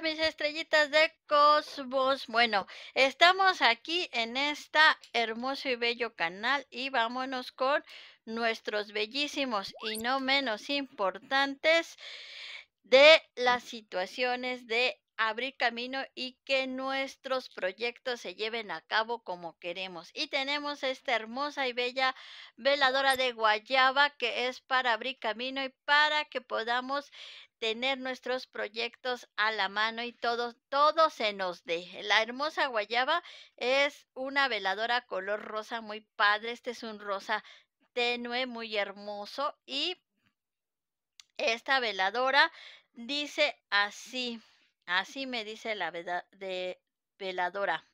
mis estrellitas de Cosmos. Bueno, estamos aquí en este hermoso y bello canal y vámonos con nuestros bellísimos y no menos importantes de las situaciones de abrir camino y que nuestros proyectos se lleven a cabo como queremos. Y tenemos esta hermosa y bella veladora de guayaba que es para abrir camino y para que podamos tener nuestros proyectos a la mano y todo, todo se nos deje. La hermosa guayaba es una veladora color rosa muy padre. Este es un rosa tenue, muy hermoso. Y esta veladora dice así. Así me dice la veladora.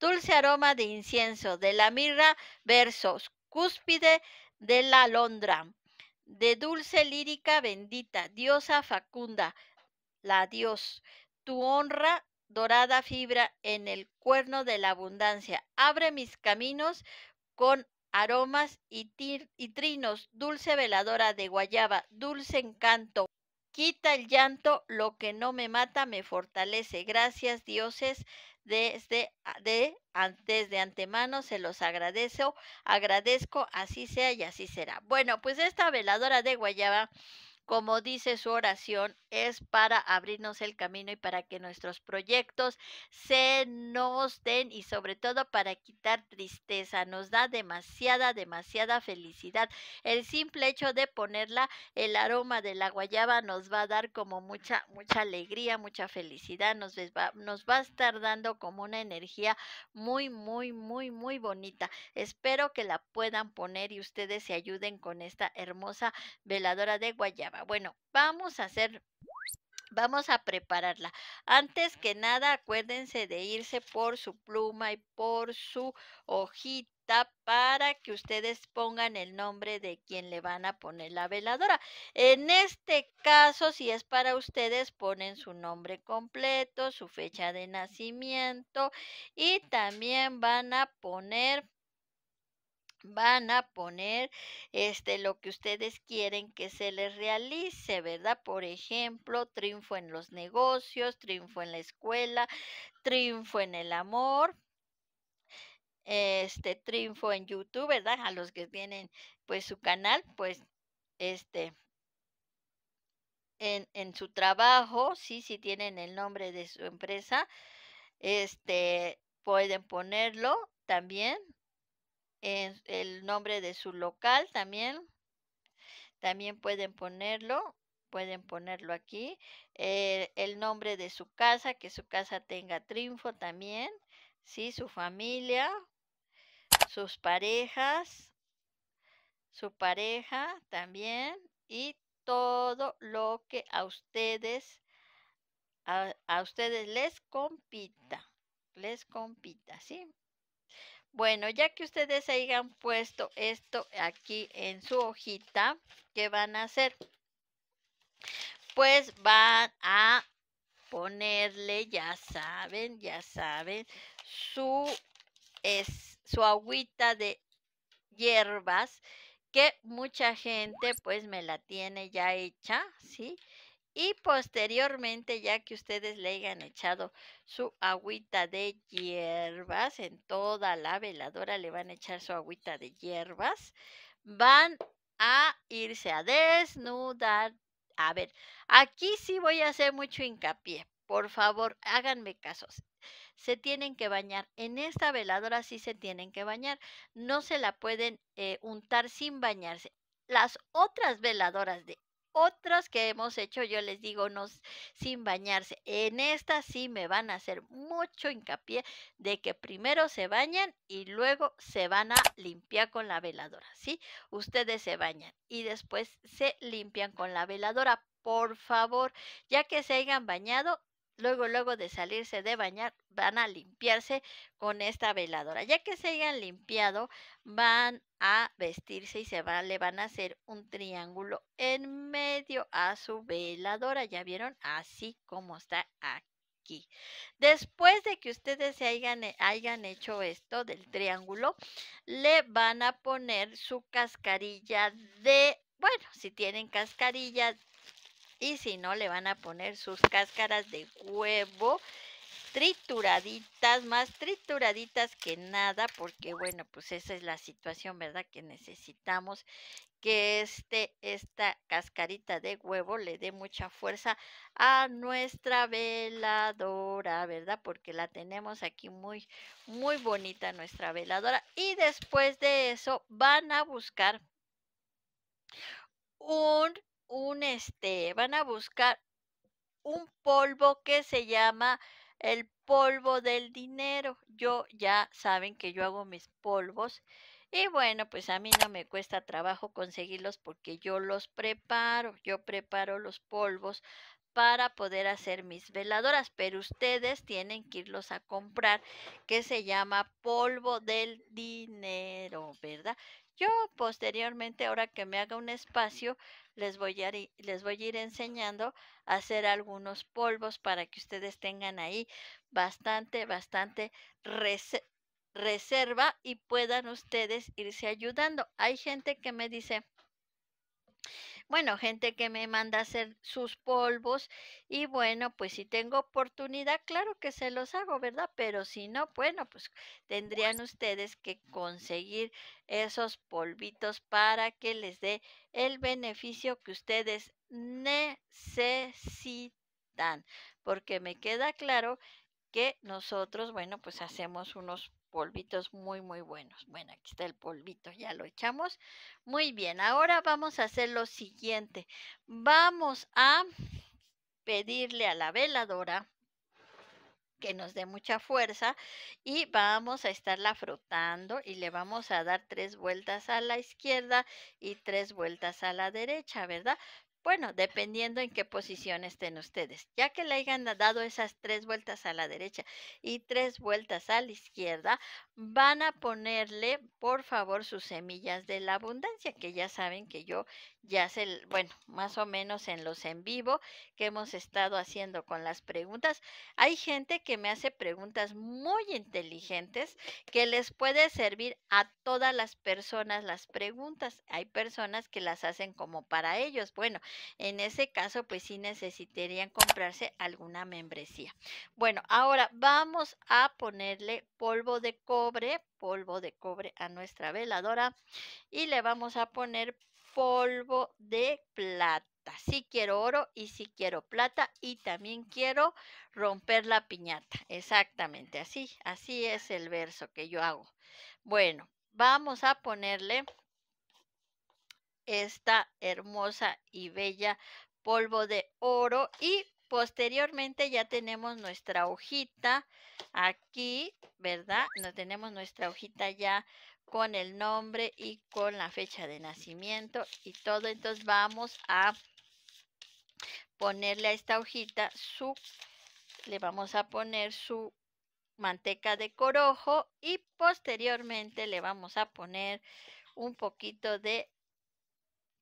Dulce aroma de incienso, de la mirra, versos, cúspide de la alondra, de dulce lírica bendita, diosa facunda, la dios, tu honra dorada fibra en el cuerno de la abundancia, abre mis caminos con aromas y trinos, dulce veladora de guayaba, dulce encanto. Quita el llanto, lo que no me mata me fortalece. Gracias, dioses, desde, de, de antemano se los agradezco, agradezco, así sea y así será. Bueno, pues esta veladora de Guayaba como dice su oración, es para abrirnos el camino y para que nuestros proyectos se nos den y sobre todo para quitar tristeza. Nos da demasiada, demasiada felicidad. El simple hecho de ponerla, el aroma de la guayaba nos va a dar como mucha, mucha alegría, mucha felicidad. Nos va, nos va a estar dando como una energía muy, muy, muy, muy bonita. Espero que la puedan poner y ustedes se ayuden con esta hermosa veladora de guayaba. Bueno, vamos a hacer Vamos a prepararla. Antes que nada, acuérdense de irse por su pluma y por su hojita para que ustedes pongan el nombre de quien le van a poner la veladora. En este caso, si es para ustedes, ponen su nombre completo, su fecha de nacimiento y también van a poner van a poner este lo que ustedes quieren que se les realice, ¿verdad? Por ejemplo, triunfo en los negocios, triunfo en la escuela, triunfo en el amor, este triunfo en YouTube, ¿verdad? A los que tienen pues su canal, pues este en, su trabajo, sí, si tienen el nombre de su empresa, este pueden ponerlo también el nombre de su local también. También pueden ponerlo, pueden ponerlo aquí. Eh, el nombre de su casa, que su casa tenga triunfo también. Sí, su familia, sus parejas, su pareja también y todo lo que a ustedes a ustedes les compita, les compita, ¿sí? Bueno, ya que ustedes hayan puesto esto aquí en su hojita, ¿qué van a hacer? Pues van a ponerle, ya saben, ya saben, su, es, su agüita de hierbas que mucha gente pues me la tiene ya hecha, ¿sí? sí y posteriormente, ya que ustedes le hayan echado su agüita de hierbas, en toda la veladora le van a echar su agüita de hierbas, van a irse a desnudar. A ver, aquí sí voy a hacer mucho hincapié. Por favor, háganme casos se tienen que bañar. En esta veladora sí se tienen que bañar. No se la pueden eh, untar sin bañarse. Las otras veladoras de otras que hemos hecho, yo les digo, no, sin bañarse. En esta sí me van a hacer mucho hincapié de que primero se bañan y luego se van a limpiar con la veladora, ¿sí? Ustedes se bañan y después se limpian con la veladora. Por favor, ya que se hayan bañado, Luego, luego de salirse de bañar, van a limpiarse con esta veladora. Ya que se hayan limpiado, van a vestirse y se le van a hacer un triángulo en medio a su veladora. ¿Ya vieron? Así como está aquí. Después de que ustedes se hayan, eh, hayan, hecho esto del triángulo, le van a poner su cascarilla de, bueno, si tienen cascarilla y si no le van a poner sus cáscaras de huevo trituraditas, más trituraditas que nada, porque bueno, pues esa es la situación, ¿verdad? Que necesitamos que este, esta cascarita de huevo le dé mucha fuerza a nuestra veladora, ¿verdad? Porque la tenemos aquí muy, muy bonita nuestra veladora. Y después de eso van a buscar un un este, van a buscar un polvo que se llama el polvo del dinero. Yo ya saben que yo hago mis polvos y bueno, pues a mí no me cuesta trabajo conseguirlos porque yo los preparo, yo preparo los polvos para poder hacer mis veladoras, pero ustedes tienen que irlos a comprar, que se llama polvo del dinero, ¿verdad? Yo posteriormente, ahora que me haga un espacio, les voy, a ir, les voy a ir enseñando a hacer algunos polvos para que ustedes tengan ahí bastante, bastante reserva y puedan ustedes irse ayudando. Hay gente que me dice, bueno, gente que me manda a hacer sus polvos y bueno, pues si tengo oportunidad, claro que se los hago, ¿verdad? Pero si no, bueno, pues tendrían ustedes que conseguir esos polvitos para que les dé el beneficio que ustedes necesitan, porque me queda claro que nosotros, bueno, pues hacemos unos polvitos muy, muy buenos. Bueno, aquí está el polvito, ya lo echamos. Muy bien, ahora vamos a hacer lo siguiente. Vamos a pedirle a la veladora que nos dé mucha fuerza y vamos a estarla frotando y le vamos a dar tres vueltas a la izquierda y tres vueltas a la derecha, ¿verdad? Bueno, dependiendo en qué posición estén ustedes, ya que le hayan dado esas tres vueltas a la derecha y tres vueltas a la izquierda, van a ponerle, por favor, sus semillas de la abundancia, que ya saben que yo ya sé, bueno, más o menos en los en vivo que hemos estado haciendo con las preguntas, hay gente que me hace preguntas muy inteligentes que les puede servir a todas las personas las preguntas. Hay personas que las hacen como para ellos. Bueno, en ese caso, pues sí necesitarían comprarse alguna membresía. Bueno, ahora vamos a ponerle polvo de cobre, polvo de cobre a nuestra veladora y le vamos a poner polvo de plata. Sí quiero oro y sí quiero plata y también quiero romper la piñata. Exactamente, así, así es el verso que yo hago. Bueno, vamos a ponerle esta hermosa y bella polvo de oro y posteriormente ya tenemos nuestra hojita aquí, ¿verdad? No tenemos nuestra hojita ya con el nombre y con la fecha de nacimiento y todo. Entonces vamos a ponerle a esta hojita su, le vamos a poner su manteca de corojo y posteriormente le vamos a poner un poquito de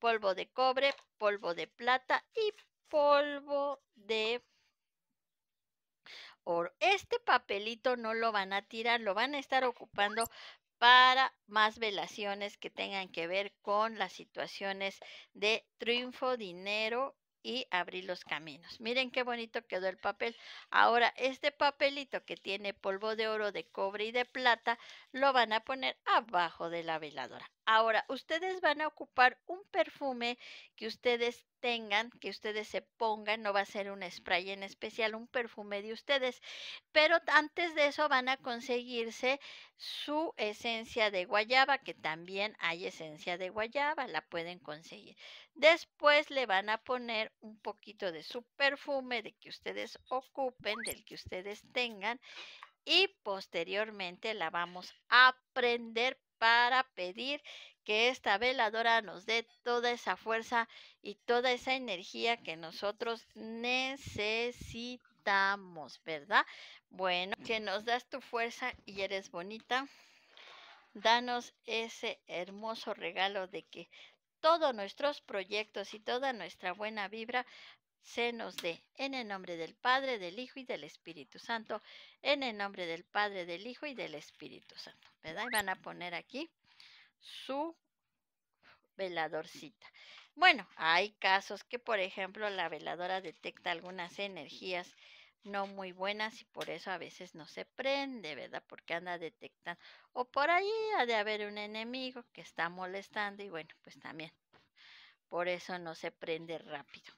polvo de cobre, polvo de plata y polvo de oro. Este papelito no lo van a tirar, lo van a estar ocupando para más velaciones que tengan que ver con las situaciones de triunfo, dinero y abrir los caminos. Miren qué bonito quedó el papel. Ahora, este papelito que tiene polvo de oro, de cobre y de plata, lo van a poner abajo de la veladora. Ahora, ustedes van a ocupar un perfume que ustedes tengan, que ustedes se pongan, no va a ser un spray en especial, un perfume de ustedes, pero antes de eso van a conseguirse su esencia de guayaba, que también hay esencia de guayaba, la pueden conseguir. Después le van a poner un poquito de su perfume, de que ustedes ocupen, del que ustedes tengan, y posteriormente la vamos a prender para pedir que esta veladora nos dé toda esa fuerza y toda esa energía que nosotros necesitamos, ¿verdad? Bueno, que nos das tu fuerza y eres bonita. Danos ese hermoso regalo de que todos nuestros proyectos y toda nuestra buena vibra se nos dé. En el nombre del Padre, del Hijo y del Espíritu Santo. En el nombre del Padre, del Hijo y del Espíritu Santo. ¿Verdad? Y van a poner aquí su veladorcita. Bueno, hay casos que, por ejemplo, la veladora detecta algunas energías no muy buenas y por eso a veces no se prende, ¿verdad? Porque anda detectando. O por ahí ha de haber un enemigo que está molestando y bueno, pues también. Por eso no se prende rápido.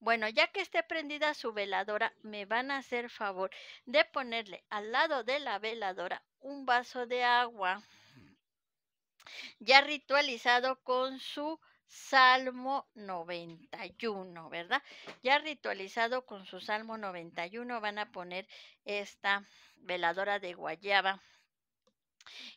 Bueno, ya que esté prendida su veladora, me van a hacer favor de ponerle al lado de la veladora un vaso de agua ya ritualizado con su Salmo 91, ¿verdad? Ya ritualizado con su Salmo 91 van a poner esta veladora de guayaba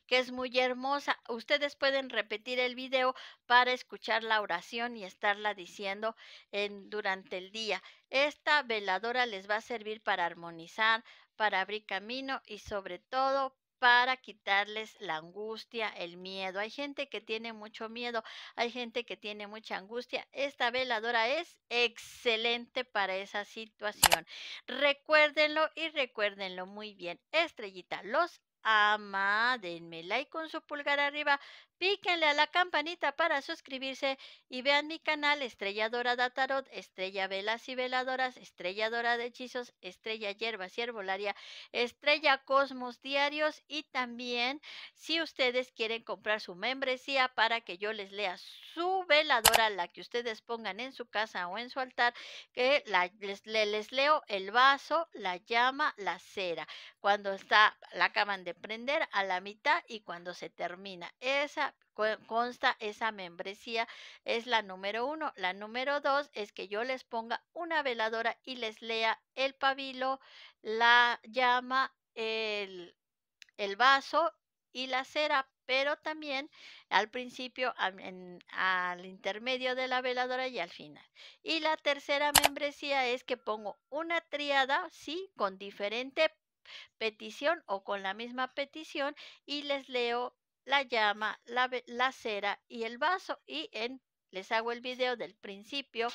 que es muy hermosa. Ustedes pueden repetir el video para escuchar la oración y estarla diciendo en, durante el día. Esta veladora les va a servir para armonizar, para abrir camino y sobre todo para quitarles la angustia, el miedo. Hay gente que tiene mucho miedo, hay gente que tiene mucha angustia. Esta veladora es excelente para esa situación. Recuérdenlo y recuérdenlo muy bien. Estrellita, los ama, ah, denme like con su pulgar arriba, Píquenle a la campanita para suscribirse y vean mi canal Estrella Dorada Tarot, Estrella Velas y Veladoras, Estrella de Hechizos, Estrella Hierbas y Herbolaria, Estrella Cosmos Diarios y también si ustedes quieren comprar su membresía para que yo les lea su veladora, la que ustedes pongan en su casa o en su altar, que la, les, les leo el vaso, la llama, la cera, cuando está, la acaban de prender a la mitad y cuando se termina. Esa consta, esa membresía, es la número uno. La número dos es que yo les ponga una veladora y les lea el pabilo, la llama, el, el vaso y la cera, pero también al principio, al intermedio de la veladora y al final. Y la tercera membresía es que pongo una triada, sí, con diferente petición o con la misma petición y les leo la llama, la, cera y el vaso. Y en, les hago el video del principio,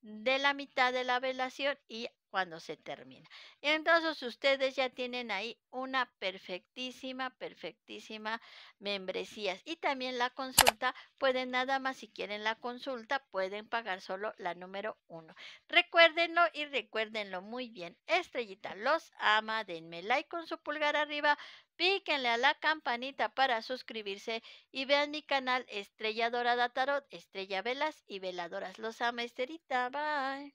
de la mitad de la velación y cuando se termina. Entonces ustedes ya tienen ahí una perfectísima, perfectísima membresía. Y también la consulta, pueden nada más si quieren la consulta, pueden pagar solo la número uno. Recuérdenlo y recuérdenlo muy bien. Estrellita los ama, denme like con su pulgar arriba, píquenle a la campanita para suscribirse y vean mi canal Estrella Dorada Tarot, Estrella Velas y Veladoras. Los ama, estrellita, Bye.